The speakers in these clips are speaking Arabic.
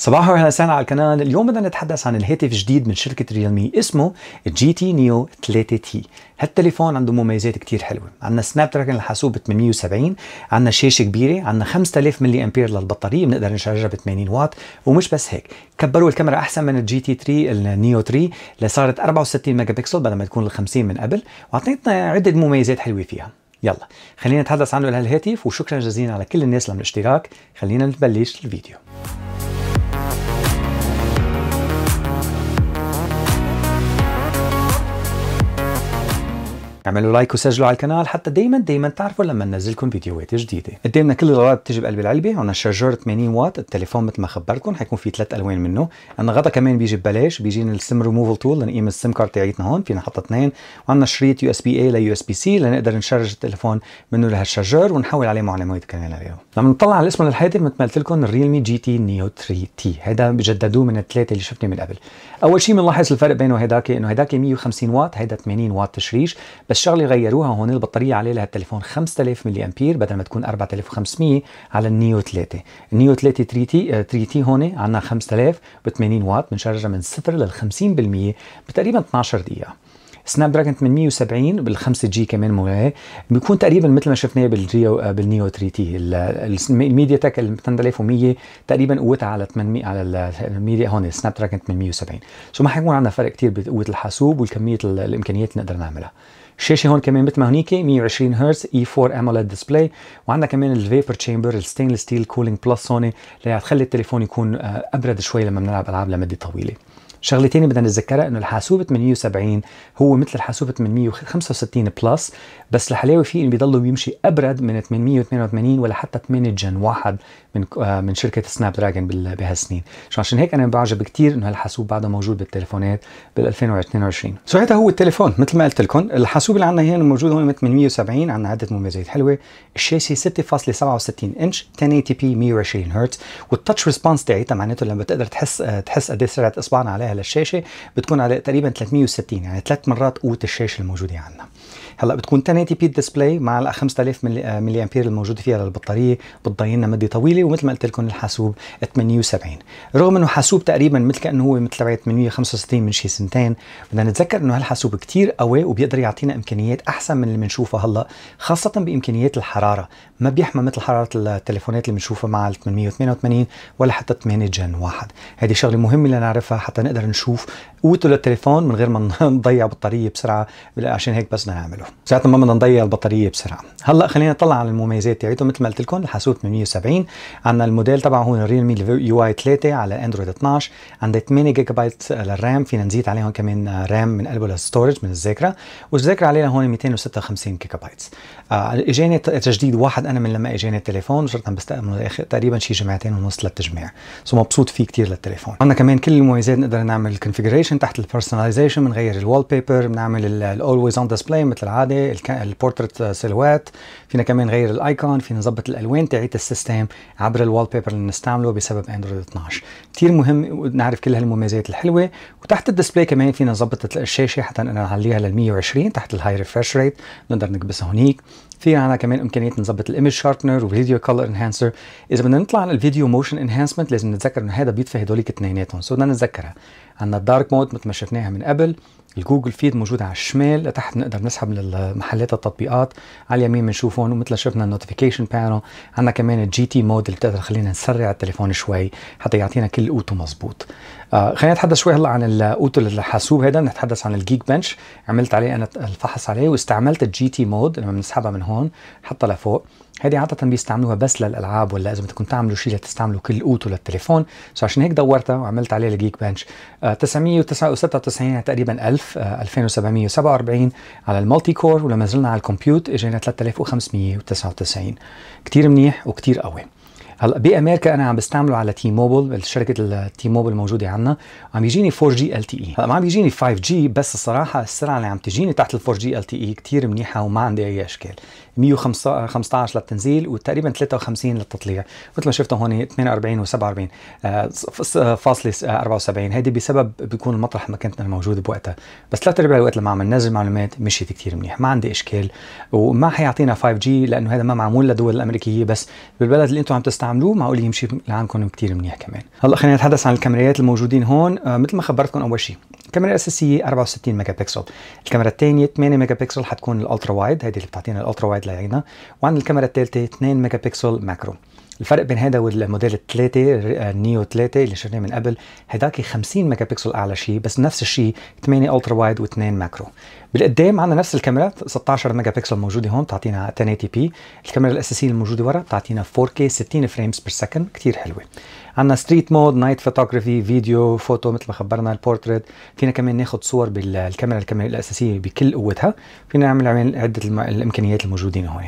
صباح واهلا وسهلا على القناه اليوم بدنا نتحدث عن الهاتف الجديد من شركه ريالمي اسمه جي تي نيو 3 تي هالتليفون عنده مميزات كتير حلوه عندنا سناب دراجون الحاسوب 870 عندنا شاشه كبيره عندنا 5000 ملي امبير للبطاريه بنقدر نشارجها ب 80 واط ومش بس هيك كبروا الكاميرا احسن من الجي تي 3 النيو 3 اللي صارت 64 ميجا بكسل بدل ما تكون ال 50 من قبل واعطيتنا عده مميزات حلوه فيها يلا خلينا نتحدث عنه لهالهاتف وشكرا جزيلا على كل الناس اللي الاشتراك خلينا نبلش الفيديو اعملوا لايك وسجلوا على القناه حتى دائما دائما تعرفوا لما ننزلكم فيديوهات جديده قدامنا كل الغراض بتيجي بقلب العلبه عندنا شارجر 80 واط التليفون مثل ما خبرتكم حيكون في ثلاث الوان منه عندنا غطا كمان بيجي ببلاش بيجينا السم ريموفل تول لنقيم السم كارد تاعتنا هون فينا نحط اثنين وعندنا شريط يو اس بي اي ليو اس بي سي لنقدر نشارج التليفون منه لهالشارجر ونحول عليه معلومات كمان لغيره لما نطلع على الاسم الهاتف مثل ما قلت لكم الريلمي جي تي نيو 3 تي هذا بجددوه من الثلاثه اللي شفتني من قبل اول شيء بنلاحظ الفرق بينه هداك انه هداك 150 واط هيدا 80 واط تشريج بس الشغله غيروها هون البطاريه عليه لهالتليفون 5000 ملي امبير بدل ما تكون 4500 على النيو 3 النيو 3 3 تي 3 آه، تي هون عندنا 5000 ب 80 واط بنشارجها من 0 لل 50% بتقريبا 12 دقيقه سناب دراجون 870 بال5 جي كمان موعي بيكون تقريبا مثل ما شفناه بالريو آه، بالنيو 3 تي الميديا تك ال 8100 تقريبا قوتها على 800 على الميديا هون سناب دراجون 870 سو ما حيكون عندنا فرق كثير بقوه الحاسوب والكميه الامكانيات اللي نقدر نعملها الشاشه هون كمان مثل ما هنيك 120 هرتز اي 4 اموليد ديسبلاي وعندنا كمان الفيبر تشامبر الستينلس ستيل كولينج بلس هون اللي هتخلي التليفون يكون آه، ابرد شوي لما بنلعب العاب لمده طويله شغله ثانيه بدنا نتذكرها انه الحاسوب 870 هو مثل الحاسوب 865 بلس بس الحلاوه فيه انه بيضلوا بيمشي ابرد من 888 ولا حتى 8 جن واحد من آه، من شركه سناب دراجون بهالسنين عشان هيك انا بعجب كثير انه هالحاسوب بعده موجود بالتليفونات بال 2022 سو هذا هو التليفون مثل ما قلت لكم الحاسوب اللي عندنا هنا موجود هون 870 عندنا عده مميزات حلوه الشاشه 6.67 انش 1080 بي 120 هرتز والتاتش ريسبونس تاعتها معناته لما بتقدر تحس آه، تحس قد ايه سرعه اصبعنا عليها على الشاشه بتكون على تقريبا 360 يعني ثلاث مرات قوه الشاشه الموجوده عندنا هلا بتكون 1080 بي ديسبلاي مع ال 5000 ملي امبير آه، الموجوده فيها للبطاريه بتضيع لنا مده طويله ومثل ما قلت لكم الحاسوب 78 رغم انه حاسوب تقريبا مثل كانه هو مثل تبعت 865 من شي سنتين بدنا نتذكر انه هالحاسوب كثير قوي وبيقدر يعطينا امكانيات احسن من اللي بنشوفها هلا خاصه بامكانيات الحراره ما بيحمى مثل حراره التليفونات اللي بنشوفها مع ال 888 ولا حتى 8 جن واحد هذه شغله مهمه لنعرفها حتى نقدر نشوف قوته للتليفون من غير ما نضيع بطاريه بسرعه عشان هيك بس نعمله ساعتها ما بدنا نضيع البطاريه بسرعه هلا خلينا نطلع على المميزات تاعته مثل ما قلت لكم الحاسوب 870 عندنا الموديل تبعه هون مي يو اي 3 على اندرويد 12 عندها 8 جيجا بايت للرام فينا نزيد عليهم كمان رام من قلبه للستورج من الذاكره والذاكره عليها هون 256 جيجا بايت اجاني تجديد واحد انا من لما اجاني التليفون صرت عم بستعمله تقريبا شي جمعتين ونص للتجميع سو مبسوط فيه كثير للتليفون عندنا كمان كل المميزات نقدر نعمل الكونفجريشن تحت البرسوناليزيشن بنغير الوال بيبر بنعمل الاولويز اون ديسبلاي مثل كالعاده البورتريت سيلوات فينا كمان نغير الايكون فينا نظبط الالوان تاعت السيستم عبر الوال بيبر اللي نستعمله بسبب اندرويد 12 كثير مهم نعرف كل هالمميزات الحلوه وتحت الديسبلاي كمان فينا نظبط الشاشه حتى نعليها لل 120 تحت الهاي ريفرش ريت نقدر نكبسها هونيك في عنا كمان امكانيه نظبط الايمج شاربنر وفيديو كولر انهانسر اذا بدنا نطلع على الفيديو موشن انهانسمنت لازم نتذكر انه هذا بيطفي هدوليك اثنيناتهم سو بدنا نتذكرها عندنا الدارك مود مثل ما شفناها من قبل الجوجل فيد موجود على الشمال تحت نقدر نسحب للمحلات التطبيقات على اليمين بنشوف هون ومثل شفنا النوتيفيكيشن بانل عندنا كمان الجي تي مود اللي بتقدر خلينا نسرع التليفون شوي حتى يعطينا كل قوته مزبوط آه خلينا نتحدث شوي هلا عن الاوتو الحاسوب هذا نتحدث عن الجيك بنش عملت عليه انا الفحص عليه واستعملت الجي تي مود لما بنسحبها من هون حطها لفوق هذه عادة بيستعملوها بس للألعاب ولا إذا بدكم تعملوا شيء لتستعملوا كل قوته للتليفون سو عشان هيك دورتها وعملت عليه الجيك بنش آه 996 يعني تقريبا 1000 2747 آه، على المالتي كور ولما نزلنا على الكمبيوت اجينا 3599 كتير منيح وكتير قوي هلا بامريكا انا عم بستعمله على تي موبل شركه التي موبل موجوده عندنا عم يجيني 4 جي ال تي اي هلا ما عم يجيني 5 جي بس الصراحه السرعه اللي عم تجيني تحت ال 4 جي ال تي اي كثير منيحه وما عندي اي اشكال 115 للتنزيل وتقريبا 53 للتطليع مثل ما شفتوا هون 48 و47 آه، فاصلة 74 آه، هيدي بسبب بيكون المطرح ما كنت موجود بوقتها بس ثلاث ارباع الوقت لما عم ننزل معلومات مشيت كثير منيح ما عندي اشكال وما حيعطينا 5G لانه هذا ما معمول للدول الامريكيه بس بالبلد اللي انتم عم تستعملوه معقول يمشي لعندكم كثير منيح كمان هلا خلينا نتحدث عن الكاميرات الموجودين هون آه، مثل ما خبرتكم اول شيء الكاميرا الاساسيه 64 ميجا بكسل الكاميرا الثانيه 8 ميجا بكسل حتكون الالترا وايد هذه اللي بتعطينا الالترا وايد لعينا وعند الكاميرا الثالثه 2 ميجا بكسل ماكرو الفرق بين هذا والموديل الثلاثة النيو آه، 3 اللي شفناه من قبل هداك 50 ميجا بكسل اعلى شيء بس نفس الشيء 8 الترا وايد و2 ماكرو بالقدام عندنا نفس الكاميرا 16 ميجا بكسل موجوده هون بتعطينا 1080 بي الكاميرا الاساسيه الموجوده ورا بتعطينا 4K 60 فريمز بير سكند كثير حلوه عندنا ستريت مود نايت فوتوغرافي فيديو فوتو مثل ما خبرنا البورتريت فينا كمان ناخذ صور بالكاميرا الكاميرا الاساسيه بكل قوتها فينا نعمل عده الامكانيات الموجودين هون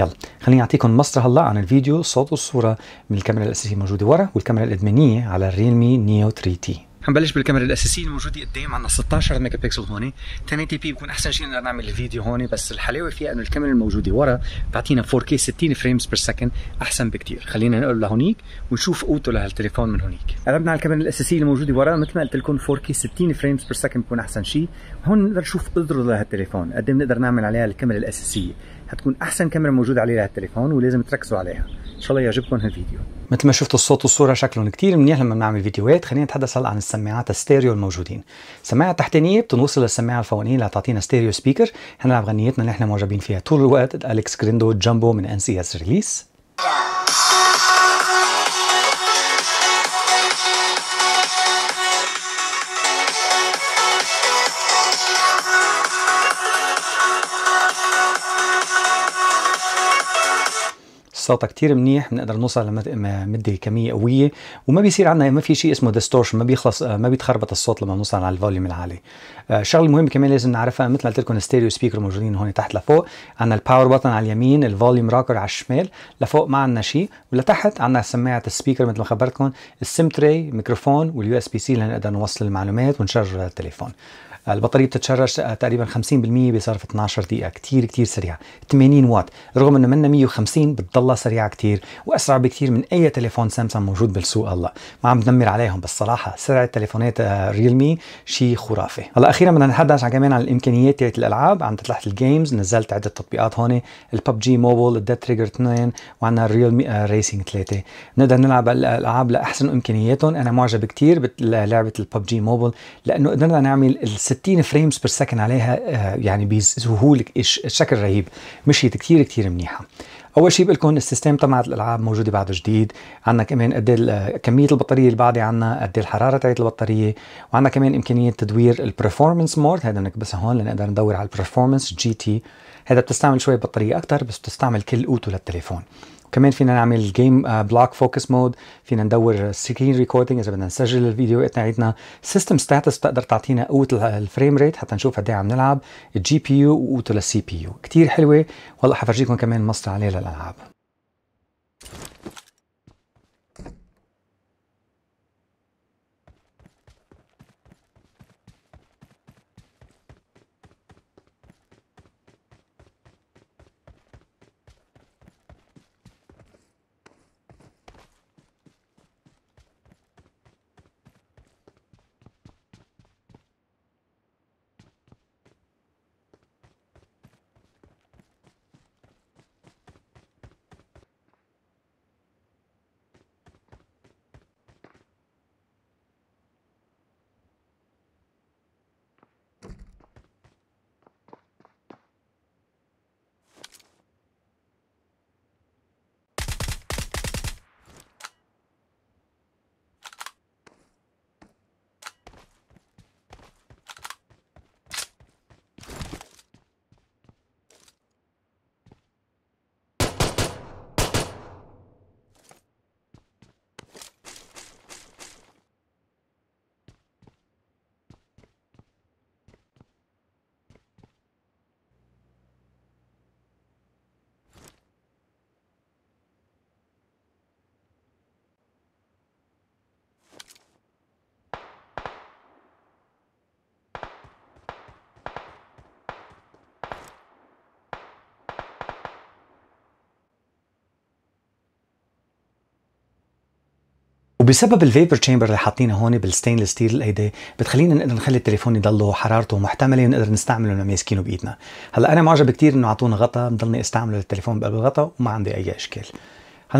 يلا خليني اعطيكم مصدر هلا عن الفيديو صوت والصوره من الكاميرا الاساسيه موجوده ورا والكاميرا الادمانيه على الريلمي نيو 3 تي حنبلش بالكاميرا الاساسيه الموجوده قدام عندنا 16 ميجا بكسل هون 1080 بي بكون احسن شيء نقدر نعمل الفيديو هون بس الحلاوه فيها انه الكاميرا الموجوده ورا بتعطينا 4K 60 فريمز بير سكند احسن بكثير خلينا نقول لهونيك ونشوف قوته لهالتليفون من هونيك قربنا على الكاميرا الاساسيه الموجوده ورا مثل ما قلت لكم 4K 60 فريمز بير سكند بكون احسن شيء هون نقدر نشوف قدره لهالتليفون قد ايه بنقدر نعمل عليها الكاميرا الاساسيه حتكون احسن كاميرا موجوده عليها لهالتليفون ولازم تركزوا عليها ان شاء الله يعجبكم هالفيديو مثل ما شفتوا الصوت والصورة شكلهم كتير منيح لما بنعمل فيديوهات خلينا نتحدث هلا عن السماعات الستيريو الموجودين السماعة التحتانية بتنوصل للسماعة الفوقانية اللي تعطينا ستيريو سبيكر حنلعب غنيتنا اللي احنا معجبين فيها طول الوقت الكس كريندو جامبو من ان سي اس ريليس صوتها كتير منيح بنقدر نوصل لمده كميه قويه وما بيصير عندنا ما في شيء اسمه ديستورشن ما بيخلص آه، ما بيتخربط الصوت لما نوصل على الفوليوم العالي آه، شغله مهمه كمان لازم نعرفها مثل ما قلت لكم الستيريو سبيكر موجودين هون تحت لفوق عندنا الباور بطن على اليمين الفوليوم راكر على الشمال لفوق ما عندنا شيء ولتحت عندنا سماعه السبيكر مثل ما خبرتكم السم تري ميكروفون واليو اس بي سي لنقدر نوصل المعلومات ونشرجه للتليفون البطاريه بتتشرج تقريبا 50% بصرف 12 دقيقه كثير كثير سريعه 80 واط رغم انه منها 150 بتضلها سريعه كثير واسرع بكثير من اي تليفون سامسونج موجود بالسوق هلا ما عم بدمر عليهم بس صراحه سرعه تليفونات ريلمي آه، شيء خرافي هلا اخيرا بدنا نتحدث كمان عن الامكانيات تاعت الالعاب عن تحت الجيمز نزلت عده تطبيقات هون الببجي موبايل الديد تريجر 2 وعندنا الريلمي ريسنج 3 نقدر نلعب الالعاب لاحسن امكانياتهم انا معجب كثير بلعبه الببجي موبايل لانه قدرنا نعمل 60 فريمز بير سكند عليها آه، يعني بسهوله الشكل رهيب مشيت كثير كثير منيحه اول شيء بقول لكم السيستم تبع الالعاب موجوده بعد جديد عندنا كمان قد آه، كميه البطاريه اللي بعدي عندنا قد الحراره تاعت البطاريه وعندنا كمان امكانيه تدوير البرفورمانس مود هذا بنكبسها هون لنقدر ندور على البرفورمانس جي تي هذا بتستعمل شوي بطاريه اكثر بس بتستعمل كل قوته للتليفون كمان فينا نعمل جيم بلوك فوكس مود فينا ندور سكرين ريكوردينج اذا بدنا نسجل الفيديو تاعتنا سيستم ستاتس بتقدر تعطينا قوه الفريم ريت حتى نشوف قد ايه عم نلعب الجي بي يو وقوته للسي بي يو كثير حلوه والله حفرجيكم كمان مصدر عليه للالعاب وبسبب الفيبر تشامبر اللي حاطينها هون بالستينلس ستيل الايدي بتخلينا نقدر نخلي التليفون يضل حرارته محتمله ونقدر نستعمله لما يسكينه بايدنا هلا انا معجب كثير انه اعطونا غطاء بضلني استعمله للتليفون بقلب الغطاء وما عندي اي اشكال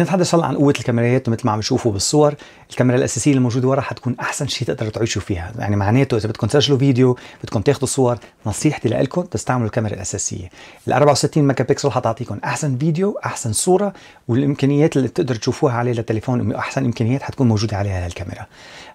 هنتحدث هلا عن قوه الكاميرات مثل ما عم تشوفوا بالصور الكاميرا الاساسيه الموجودة ورا حتكون احسن شيء تقدروا تعيشوا فيها يعني معناته اذا بدكم تسجلوا فيديو بدكم تاخذوا صور نصيحتي لكم تستعملوا الكاميرا الاساسيه ال 64 ميجا بكسل حتعطيكم احسن فيديو احسن صوره والامكانيات اللي بتقدروا تشوفوها عليه للتليفون احسن امكانيات حتكون موجوده عليها الكاميرا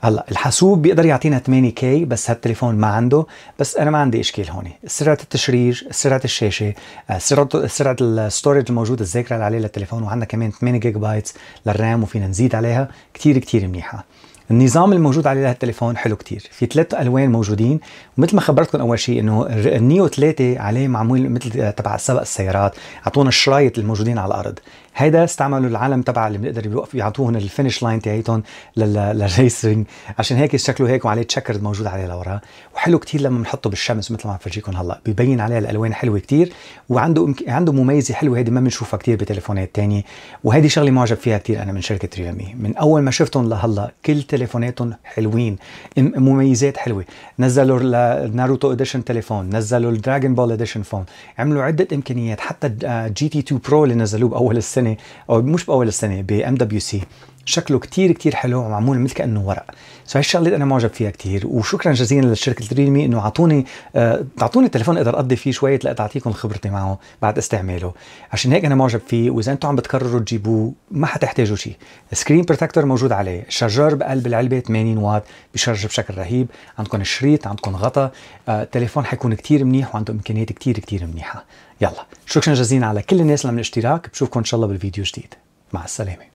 هلا الحاسوب بيقدر يعطينا 8 كي بس هالتليفون ما عنده بس انا ما عندي اشكال هون سرعه التشريج سرعه الشاشه آه، سرعه سرعه الستورج الموجود الذاكره اللي عليه للتليفون وعندنا كمان 8 جيجا بايتس للرام وفينا نزيد عليها كتير كتير منيحه النظام الموجود عليه التليفون حلو كتير في ثلاث الوان موجودين ومثل ما خبرتكم اول شيء انه النيو 3 عليه معمول مثل تبع سبق السيارات اعطونا الشرايط الموجودين على الارض هيدا استعملوا العالم تبع اللي بنقدر يوقف يعطوهم الفينش لاين تاعيتهم للريسنج عشان هيك شكله هيك وعليه تشكر موجود عليه لورا وحلو كتير لما بنحطه بالشمس مثل ما عم فرجيكم هلا ببين عليه الالوان حلوه كتير وعنده عنده مميزه حلوه هيدي ما بنشوفها كتير بتليفونات تانية وهيدي شغله معجب فيها كتير انا من شركه ريامي من اول ما شفتهم لهلا كل تليفوناتهم حلوين مميزات حلوه نزلوا الناروتو اديشن تليفون نزلوا الدراجون بول اديشن فون عملوا عده امكانيات حتى جي تي 2 برو اللي نزلوه باول السنه السنه او مش باول السنه بام دبليو سي شكله كتير كتير حلو ومعمول مثل كانه ورق سو هي الشغله انا معجب فيها كتير وشكرا جزيلا لشركه ريلمي انه اعطوني اعطوني آه، تليفون اقدر اقضي فيه شويه لقد خبرتي معه بعد استعماله عشان هيك انا معجب فيه واذا انتم عم بتكرروا تجيبوه ما حتحتاجوا شيء سكرين بروتكتور موجود عليه الشارجر بقلب العلبه 80 واط بشرج بشكل رهيب عندكم شريط عندكم غطا آه، التليفون حيكون كتير منيح وعنده امكانيات كتير كتير منيحه يلا شكرا جزيلا على كل الناس اللي عملوا اشتراك بشوفكم ان شاء الله بالفيديو جديد مع السلامه